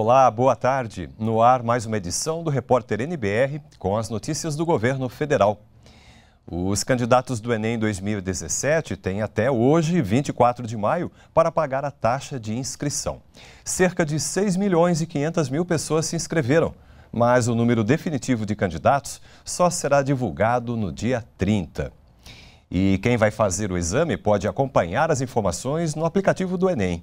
Olá, boa tarde. No ar, mais uma edição do Repórter NBR com as notícias do governo federal. Os candidatos do Enem 2017 têm até hoje, 24 de maio, para pagar a taxa de inscrição. Cerca de 6 milhões e 500 mil pessoas se inscreveram, mas o número definitivo de candidatos só será divulgado no dia 30. E quem vai fazer o exame pode acompanhar as informações no aplicativo do Enem.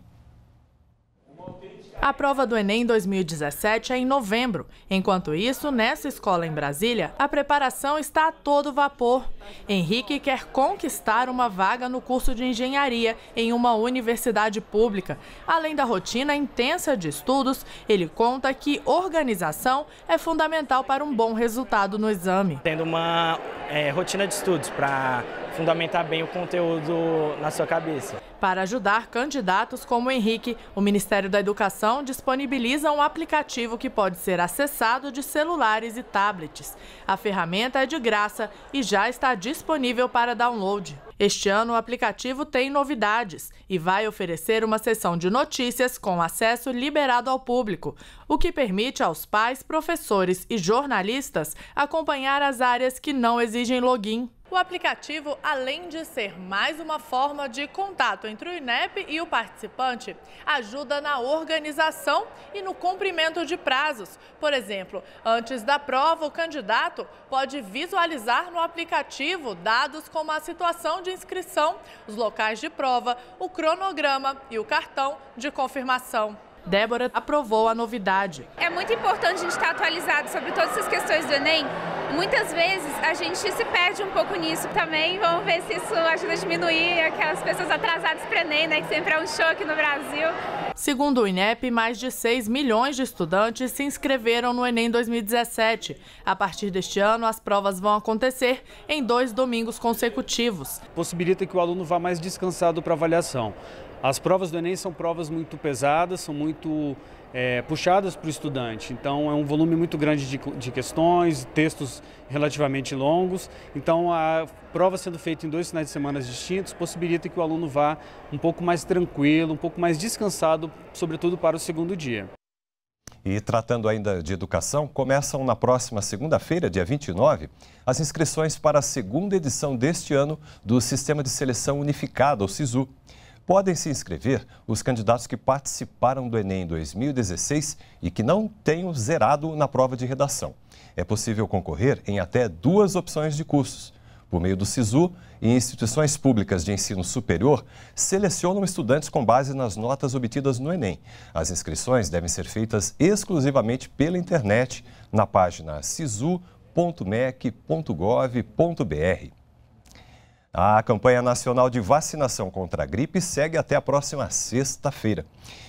A prova do Enem 2017 é em novembro. Enquanto isso, nessa escola em Brasília, a preparação está a todo vapor. Henrique quer conquistar uma vaga no curso de engenharia em uma universidade pública. Além da rotina intensa de estudos, ele conta que organização é fundamental para um bom resultado no exame. Tendo uma é, rotina de estudos para fundamentar bem o conteúdo na sua cabeça. Para ajudar candidatos como Henrique, o Ministério da Educação disponibiliza um aplicativo que pode ser acessado de celulares e tablets. A ferramenta é de graça e já está disponível para download. Este ano, o aplicativo tem novidades e vai oferecer uma sessão de notícias com acesso liberado ao público, o que permite aos pais, professores e jornalistas acompanhar as áreas que não exigem login. O aplicativo, além de ser mais uma forma de contato entre o INEP e o participante, ajuda na organização e no cumprimento de prazos. Por exemplo, antes da prova, o candidato pode visualizar no aplicativo dados como a situação de inscrição, os locais de prova, o cronograma e o cartão de confirmação. Débora aprovou a novidade. É muito importante a gente estar atualizado sobre todas essas questões do Enem, Muitas vezes a gente se perde um pouco nisso também. Vamos ver se isso ajuda a diminuir aquelas pessoas atrasadas para Enem, né, que sempre é um choque no Brasil. Segundo o INEP, mais de 6 milhões de estudantes se inscreveram no Enem 2017. A partir deste ano, as provas vão acontecer em dois domingos consecutivos. Possibilita que o aluno vá mais descansado para a avaliação. As provas do Enem são provas muito pesadas, são muito é, puxadas para o estudante. Então, é um volume muito grande de, de questões, textos relativamente longos. Então, a prova sendo feita em dois finais de semana distintos possibilita que o aluno vá um pouco mais tranquilo, um pouco mais descansado, sobretudo para o segundo dia. E tratando ainda de educação, começam na próxima segunda-feira, dia 29, as inscrições para a segunda edição deste ano do Sistema de Seleção Unificado, o SISU. Podem se inscrever os candidatos que participaram do Enem 2016 e que não tenham zerado na prova de redação. É possível concorrer em até duas opções de cursos. Por meio do SISU e instituições públicas de ensino superior, selecionam estudantes com base nas notas obtidas no Enem. As inscrições devem ser feitas exclusivamente pela internet na página sisu.mec.gov.br. A campanha nacional de vacinação contra a gripe segue até a próxima sexta-feira.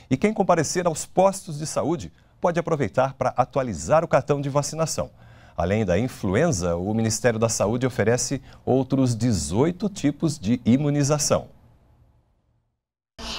E quem comparecer aos postos de saúde pode aproveitar para atualizar o cartão de vacinação. Além da influenza, o Ministério da Saúde oferece outros 18 tipos de imunização.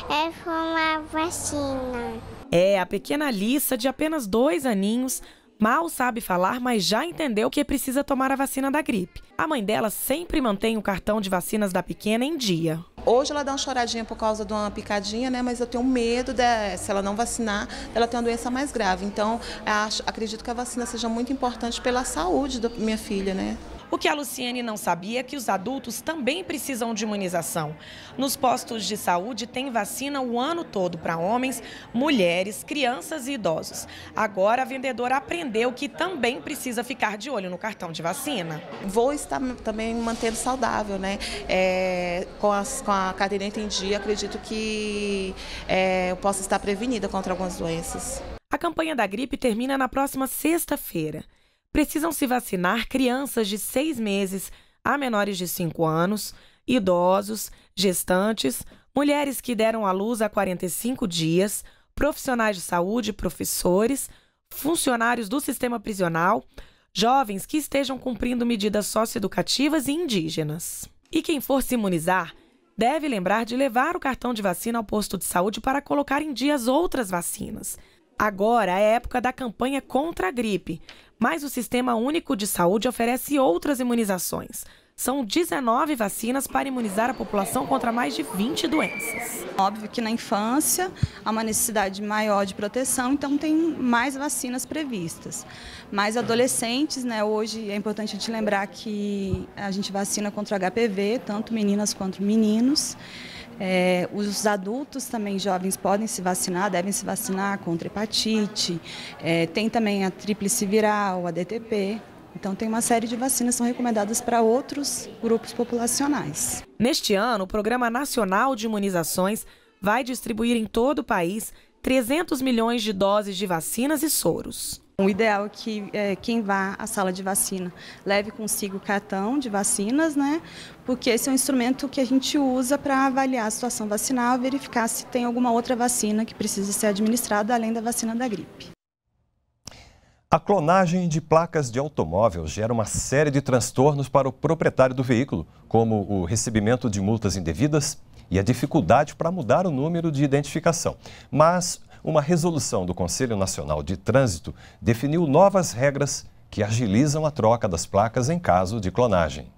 É uma vacina. É, a pequena Alissa, de apenas dois aninhos, Mal sabe falar, mas já entendeu que precisa tomar a vacina da gripe. A mãe dela sempre mantém o cartão de vacinas da pequena em dia. Hoje ela dá uma choradinha por causa de uma picadinha, né? Mas eu tenho medo de, se ela não vacinar, ela ter uma doença mais grave. Então, acho, acredito que a vacina seja muito importante pela saúde da minha filha, né? O que a Luciene não sabia é que os adultos também precisam de imunização. Nos postos de saúde tem vacina o ano todo para homens, mulheres, crianças e idosos. Agora a vendedora aprendeu que também precisa ficar de olho no cartão de vacina. Vou estar também mantendo saudável, né? É, com, as, com, a caderneta em dia, acredito que é, eu posso estar prevenida contra algumas doenças. A campanha da gripe termina na próxima sexta-feira precisam se vacinar crianças de seis meses a menores de cinco anos, idosos, gestantes, mulheres que deram à luz há 45 dias, profissionais de saúde, professores, funcionários do sistema prisional, jovens que estejam cumprindo medidas socioeducativas e indígenas. E quem for se imunizar deve lembrar de levar o cartão de vacina ao posto de saúde para colocar em dia as outras vacinas. Agora é época da campanha contra a gripe, mas o Sistema Único de Saúde oferece outras imunizações. São 19 vacinas para imunizar a população contra mais de 20 doenças. Óbvio que na infância há uma necessidade maior de proteção, então tem mais vacinas previstas. Mas adolescentes, né, hoje é importante a gente lembrar que a gente vacina contra HPV, tanto meninas quanto meninos. É, os adultos também jovens podem se vacinar, devem se vacinar contra hepatite. É, tem também a tríplice viral, a DTP. Então tem uma série de vacinas que são recomendadas para outros grupos populacionais. Neste ano, o Programa Nacional de Imunizações vai distribuir em todo o país 300 milhões de doses de vacinas e soros. O ideal é que é, quem vá à sala de vacina leve consigo o cartão de vacinas, né? Porque esse é um instrumento que a gente usa para avaliar a situação vacinal, verificar se tem alguma outra vacina que precisa ser administrada além da vacina da gripe. A clonagem de placas de automóvel gera uma série de transtornos para o proprietário do veículo, como o recebimento de multas indevidas, e a dificuldade para mudar o número de identificação. Mas uma resolução do Conselho Nacional de Trânsito definiu novas regras que agilizam a troca das placas em caso de clonagem.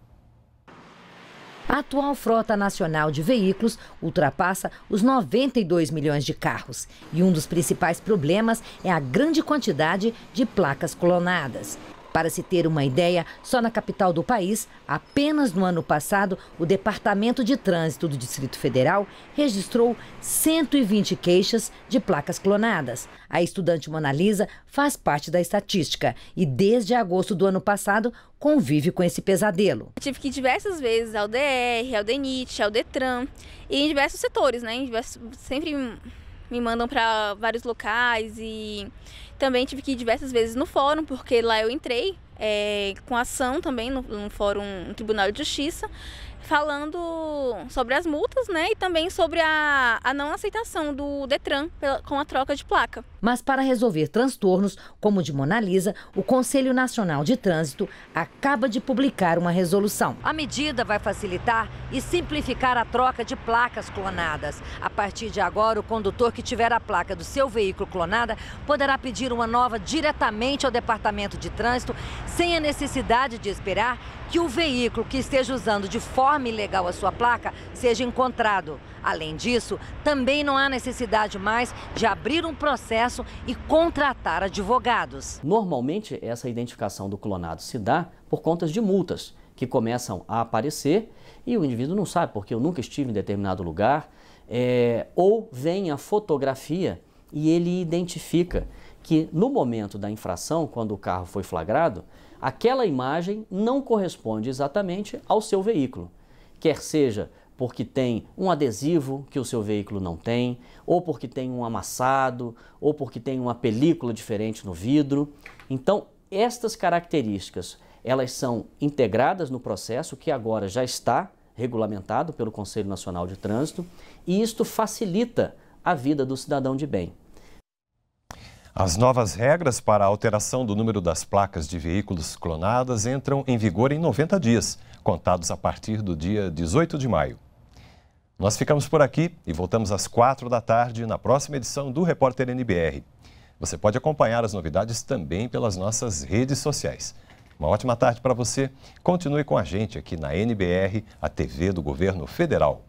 A atual frota nacional de veículos ultrapassa os 92 milhões de carros. E um dos principais problemas é a grande quantidade de placas clonadas. Para se ter uma ideia, só na capital do país, apenas no ano passado, o Departamento de Trânsito do Distrito Federal registrou 120 queixas de placas clonadas. A estudante Monalisa faz parte da estatística e, desde agosto do ano passado, convive com esse pesadelo. Eu tive que ir diversas vezes ao DR, ao DENIT, ao DETRAN e em diversos setores, né? Diversos, sempre me mandam para vários locais e também tive que ir diversas vezes no fórum, porque lá eu entrei é, com ação também no, no fórum no Tribunal de Justiça falando sobre as multas, né, e também sobre a, a não aceitação do Detran pela, com a troca de placa. Mas para resolver transtornos, como o de Mona Lisa, o Conselho Nacional de Trânsito acaba de publicar uma resolução. A medida vai facilitar e simplificar a troca de placas clonadas. A partir de agora, o condutor que tiver a placa do seu veículo clonada poderá pedir uma nova diretamente ao Departamento de Trânsito, sem a necessidade de esperar que o veículo que esteja usando de forma conforme legal a sua placa, seja encontrado. Além disso, também não há necessidade mais de abrir um processo e contratar advogados. Normalmente, essa identificação do clonado se dá por contas de multas que começam a aparecer e o indivíduo não sabe porque eu nunca estive em determinado lugar, é, ou vem a fotografia e ele identifica que no momento da infração, quando o carro foi flagrado, aquela imagem não corresponde exatamente ao seu veículo quer seja porque tem um adesivo que o seu veículo não tem, ou porque tem um amassado, ou porque tem uma película diferente no vidro. Então, estas características, elas são integradas no processo que agora já está regulamentado pelo Conselho Nacional de Trânsito, e isto facilita a vida do cidadão de bem. As novas regras para a alteração do número das placas de veículos clonadas entram em vigor em 90 dias, contados a partir do dia 18 de maio. Nós ficamos por aqui e voltamos às 4 da tarde na próxima edição do Repórter NBR. Você pode acompanhar as novidades também pelas nossas redes sociais. Uma ótima tarde para você. Continue com a gente aqui na NBR, a TV do Governo Federal.